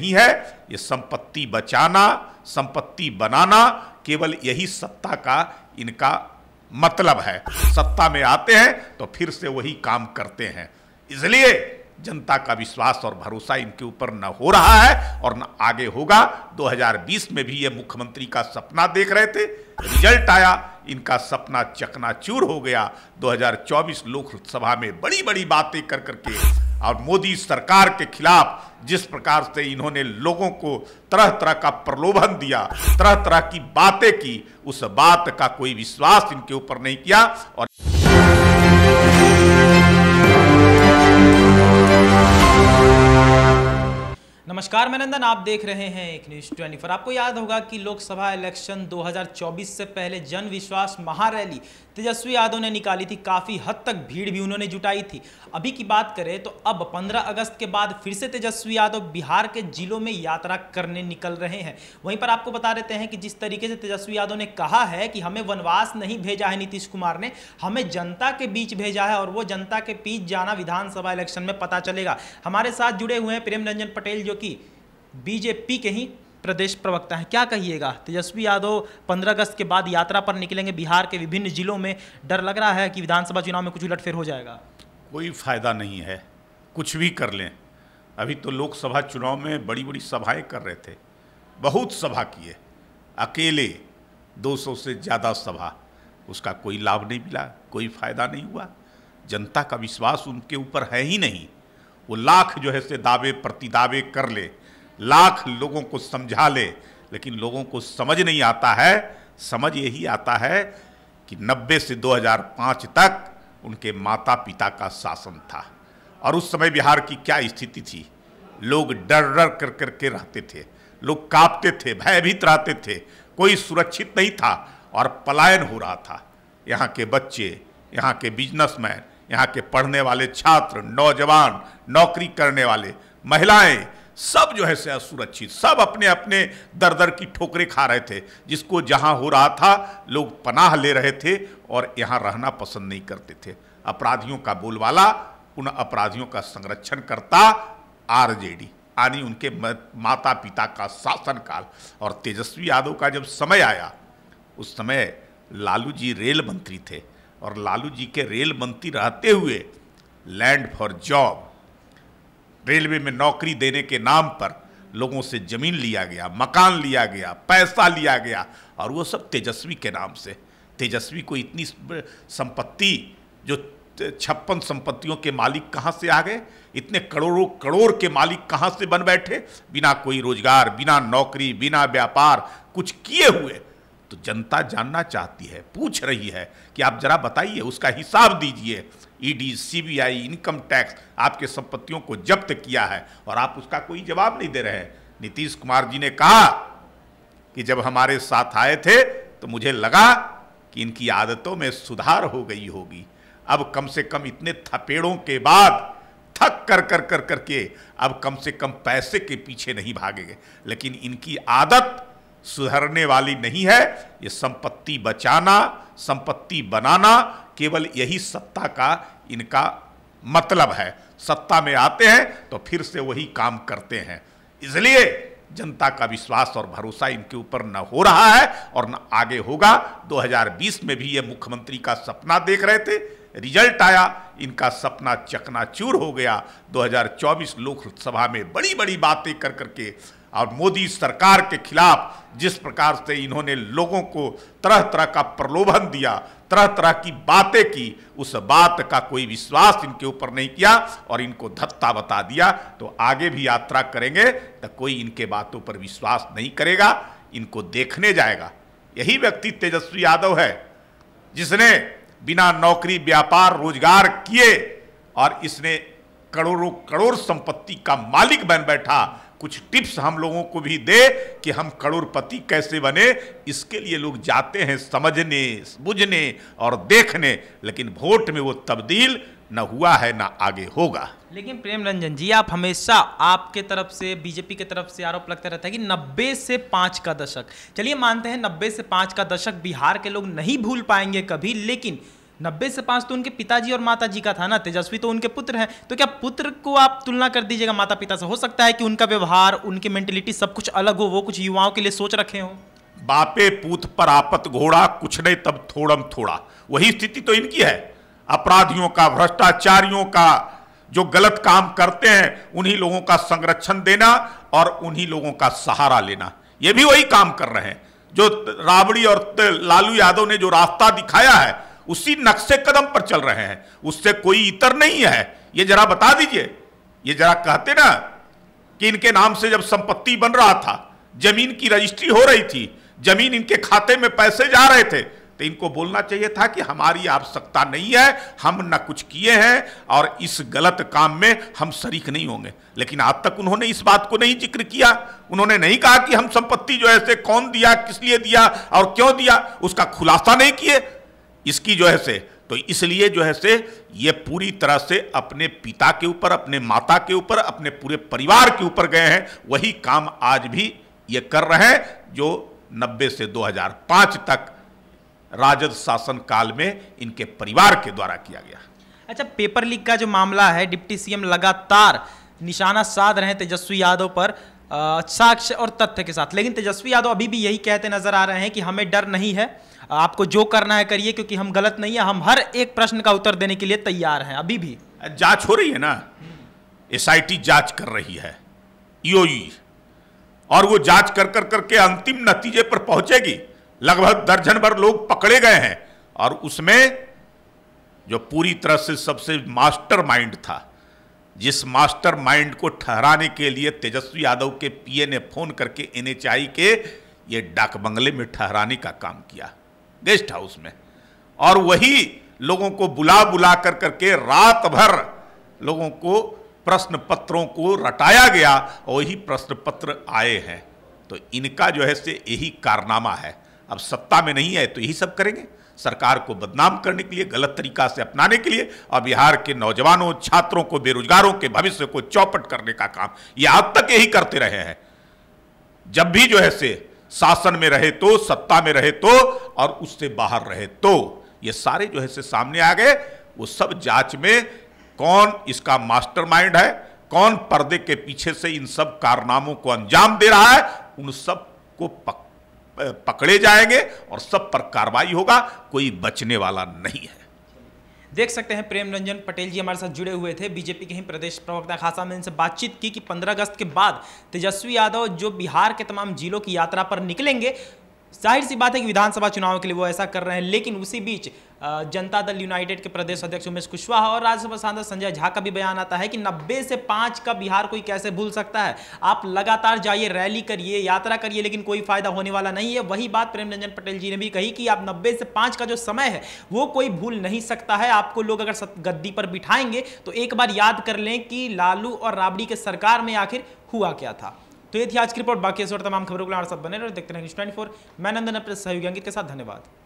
नहीं है ये संपत्ति बचाना संपत्ति बनाना केवल यही सत्ता का इनका मतलब है सत्ता में आते हैं तो फिर से वही काम करते हैं इसलिए जनता का विश्वास और भरोसा इनके ऊपर न हो रहा है और न आगे होगा 2020 में भी ये मुख्यमंत्री का सपना देख रहे थे रिजल्ट आया इनका सपना चकनाचूर हो गया 2024 लोकसभा में बड़ी बड़ी बातें कर करके और मोदी सरकार के खिलाफ जिस प्रकार से इन्होंने लोगों को तरह तरह का प्रलोभन दिया तरह तरह की बातें की उस बात का कोई विश्वास इनके ऊपर नहीं किया और नमस्कार मैं नंदन आप देख रहे हैं एक न्यूज ट्वेंटी फोर आपको याद होगा कि लोकसभा इलेक्शन 2024 से पहले जन विश्वास महारैली तेजस्वी यादव ने निकाली थी काफ़ी हद तक भीड़ भी उन्होंने जुटाई थी अभी की बात करें तो अब 15 अगस्त के बाद फिर से तेजस्वी यादव बिहार के जिलों में यात्रा करने निकल रहे हैं वहीं पर आपको बता देते हैं कि जिस तरीके से तेजस्वी यादव ने कहा है कि हमें वनवास नहीं भेजा है नीतीश कुमार ने हमें जनता के बीच भेजा है और वो जनता के बीच जाना विधानसभा इलेक्शन में पता चलेगा हमारे साथ जुड़े हुए हैं प्रेम रंजन पटेल जो कि बीजेपी के ही प्रदेश प्रवक्ता हैं क्या कहिएगा तेजस्वी यादव 15 अगस्त के बाद यात्रा पर निकलेंगे बिहार के विभिन्न जिलों में डर लग रहा है कि विधानसभा चुनाव में कुछ उलटफेर हो जाएगा कोई फायदा नहीं है कुछ भी कर लें अभी तो लोकसभा चुनाव में बड़ी बड़ी सभाएं कर रहे थे बहुत सभा किए अकेले 200 से ज़्यादा सभा उसका कोई लाभ नहीं मिला कोई फायदा नहीं हुआ जनता का विश्वास उनके ऊपर है ही नहीं वो लाख जो है से दावे प्रति दावे कर ले लाख लोगों को समझा ले लेकिन लोगों को समझ नहीं आता है समझ यही आता है कि 90 से 2005 तक उनके माता पिता का शासन था और उस समय बिहार की क्या स्थिति थी लोग डर डर कर कर के रहते थे लोग कांपते थे भयभीत रहते थे कोई सुरक्षित नहीं था और पलायन हो रहा था यहाँ के बच्चे यहाँ के बिजनेसमैन यहाँ के पढ़ने वाले छात्र नौजवान नौकरी करने वाले महिलाएं सब जो है से असुरक्षित सब अपने अपने दर दर की ठोकरें खा रहे थे जिसको जहाँ हो रहा था लोग पनाह ले रहे थे और यहाँ रहना पसंद नहीं करते थे अपराधियों का बोलवाला उन अपराधियों का संरक्षण करता डी यानी उनके माता पिता का शासनकाल और तेजस्वी यादव का जब समय आया उस समय लालू जी रेल मंत्री थे और लालू जी के रेल मंत्री रहते हुए लैंड फॉर जॉब रेलवे में नौकरी देने के नाम पर लोगों से जमीन लिया गया मकान लिया गया पैसा लिया गया और वो सब तेजस्वी के नाम से तेजस्वी को इतनी संपत्ति जो छप्पन संपत्तियों के मालिक कहाँ से आ गए इतने करोड़ों करोड़ के मालिक कहाँ से बन बैठे बिना कोई रोजगार बिना नौकरी बिना व्यापार कुछ किए हुए तो जनता जानना चाहती है पूछ रही है कि आप जरा बताइए उसका हिसाब दीजिए ईडी सीबीआई इनकम टैक्स आपके संपत्तियों को जब्त किया है और आप उसका कोई जवाब नहीं दे रहे हैं नीतीश कुमार जी ने कहा कि जब हमारे साथ आए थे तो मुझे लगा कि इनकी आदतों में सुधार हो गई होगी अब कम से कम इतने थपेड़ों के बाद थक कर कर कर करके अब कम से कम पैसे के पीछे नहीं भागेंगे लेकिन इनकी आदत सुधरने वाली नहीं है ये संपत्ति बचाना संपत्ति बनाना केवल यही सत्ता का इनका मतलब है सत्ता में आते हैं तो फिर से वही काम करते हैं इसलिए जनता का विश्वास और भरोसा इनके ऊपर न हो रहा है और न आगे होगा 2020 में भी ये मुख्यमंत्री का सपना देख रहे थे रिजल्ट आया इनका सपना चकनाचूर हो गया 2024 लोकसभा में बड़ी बड़ी बातें कर करके और मोदी सरकार के खिलाफ जिस प्रकार से इन्होंने लोगों को तरह तरह का प्रलोभन दिया तरह तरह की बातें की उस बात का कोई विश्वास इनके ऊपर नहीं किया और इनको धत्ता बता दिया तो आगे भी यात्रा करेंगे तो कोई इनके बातों पर विश्वास नहीं करेगा इनको देखने जाएगा यही व्यक्ति तेजस्वी यादव है जिसने बिना नौकरी व्यापार रोजगार किए और इसने करोड़ों करोड़ संपत्ति का मालिक बन बैठा कुछ टिप्स हम लोगों को भी दे कि हम करोड़पति कैसे बने इसके लिए लोग जाते हैं समझने बुझने और देखने लेकिन वोट में वो तब्दील न हुआ है ना आगे होगा लेकिन प्रेम रंजन जी आप हमेशा आपके तरफ से बीजेपी के तरफ से आरोप लगता रहता है कि 90 से 5 का दशक चलिए मानते हैं 90 से 5 का दशक बिहार के लोग नहीं भूल पाएंगे कभी लेकिन नब्बे से पांच तो उनके पिताजी और माता जी का था ना तेजस्वी तो उनके पुत्र हैं तो क्या पुत्र को आप तुलना कर दीजिएगा माता पिता से हो सकता है कि उनका व्यवहार उनकी मेंटेलिटी सब कुछ अलग हो वो कुछ युवाओं के लिए सोच रखे हो बापे पूत पर आपत घोड़ा कुछ नहीं तब थोड़म थोड़ा वही स्थिति तो इनकी है अपराधियों का भ्रष्टाचारियों का जो गलत काम करते हैं उन्हीं लोगों का संरक्षण देना और उन्हीं लोगों का सहारा लेना ये भी वही काम कर रहे हैं जो राबड़ी और लालू यादव ने जो रास्ता दिखाया है उसी नक्शे कदम पर चल रहे हैं उससे कोई इतर नहीं है ये जरा बता दीजिए ये जरा कहते ना कि इनके नाम से जब संपत्ति बन रहा था जमीन की रजिस्ट्री हो रही थी जमीन इनके खाते में पैसे जा रहे थे तो इनको बोलना चाहिए था कि हमारी आवश्यकता नहीं है हम ना कुछ किए हैं और इस गलत काम में हम शरीक नहीं होंगे लेकिन आज तक उन्होंने इस बात को नहीं जिक्र किया उन्होंने नहीं कहा कि हम संपत्ति जो है कौन दिया किस लिए दिया और क्यों दिया उसका खुलासा नहीं किए इसकी जो है से तो इसलिए जो है से ये पूरी तरह से अपने पिता के ऊपर अपने माता के ऊपर अपने पूरे परिवार के ऊपर गए हैं वही काम आज भी ये कर रहे हैं जो 90 से 2005 तक राजद शासन काल में इनके परिवार के द्वारा किया गया अच्छा पेपर लीक का जो मामला है डिप्टी सीएम लगातार निशाना साध रहे तेजस्वी यादव पर साक्ष्य और तथ्य के साथ लेकिन तेजस्वी यादव अभी भी यही कहते नजर आ रहे हैं कि हमें डर नहीं है आपको जो करना है करिए क्योंकि हम गलत नहीं है हम हर एक प्रश्न का उत्तर देने के लिए तैयार हैं अभी भी जांच हो रही है ना एस जांच कर रही है ईओई e e। और वो जांच कर कर करके अंतिम नतीजे पर पहुंचेगी लगभग दर्जन भर लोग पकड़े गए हैं और उसमें जो पूरी तरह से सबसे मास्टर माइंड था जिस मास्टर माइंड को ठहराने के लिए तेजस्वी यादव के पीए ने फोन करके एनएचआई के ये डाक बंगले में ठहराने का काम किया गेस्ट हाउस में और वही लोगों को बुला बुला कर करके रात भर लोगों को प्रश्न पत्रों को रटाया गया और वही प्रश्न पत्र आए हैं तो इनका जो है से यही कारनामा है अब सत्ता में नहीं है तो यही सब करेंगे सरकार को बदनाम करने के लिए गलत तरीका से अपनाने के लिए और बिहार के नौजवानों छात्रों को बेरोजगारों के भविष्य को चौपट करने का काम ये आज तक यही करते रहे हैं जब भी जो है से शासन में रहे तो सत्ता में रहे तो और उससे बाहर रहे तो ये सारे जो है से सामने आ गए वो सब जांच में कौन इसका मास्टरमाइंड है कौन पर्दे के पीछे से इन सब कारनामों को अंजाम दे रहा है उन सब को पक, पकड़े जाएंगे और सब पर कार्रवाई होगा कोई बचने वाला नहीं है देख सकते हैं प्रेम रंजन पटेल जी हमारे साथ जुड़े हुए थे बीजेपी के ही प्रदेश प्रवक्ता खासा में इनसे बातचीत की कि 15 अगस्त के बाद तेजस्वी यादव जो बिहार के तमाम जिलों की यात्रा पर निकलेंगे जाहिर सी बात है कि विधानसभा चुनाव के लिए वो ऐसा कर रहे हैं लेकिन उसी बीच जनता दल यूनाइटेड के प्रदेश अध्यक्ष उमेश कुशवाहा और राज्यसभा सांसद संजय झा का भी बयान आता है कि 90 से 5 का बिहार कोई कैसे भूल सकता है आप लगातार जाइए रैली करिए यात्रा करिए लेकिन कोई फायदा होने वाला नहीं है वही बात प्रेम रंजन पटेल जी ने भी कही कि आप नब्बे से पाँच का जो समय है वो कोई भूल नहीं सकता है आपको लोग अगर गद्दी पर बिठाएंगे तो एक बार याद कर लें कि लालू और राबड़ी के सरकार में आखिर हुआ क्या था तो ये थी आज की रिपोर्ट बाकी इस और तमाम खबरों के लिए साथ बने रहे देखते रहेंगे ट्वेंटी फोर मैं नंदन अपने सहयोगी अंकित के साथ धन्यवाद